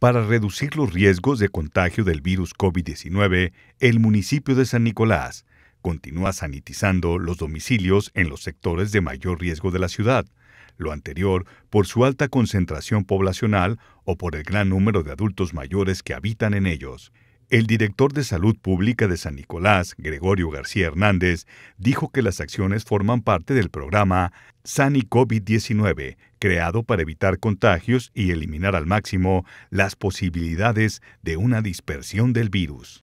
Para reducir los riesgos de contagio del virus COVID-19, el municipio de San Nicolás continúa sanitizando los domicilios en los sectores de mayor riesgo de la ciudad, lo anterior por su alta concentración poblacional o por el gran número de adultos mayores que habitan en ellos. El director de Salud Pública de San Nicolás, Gregorio García Hernández, dijo que las acciones forman parte del programa Sani COVID-19, creado para evitar contagios y eliminar al máximo las posibilidades de una dispersión del virus.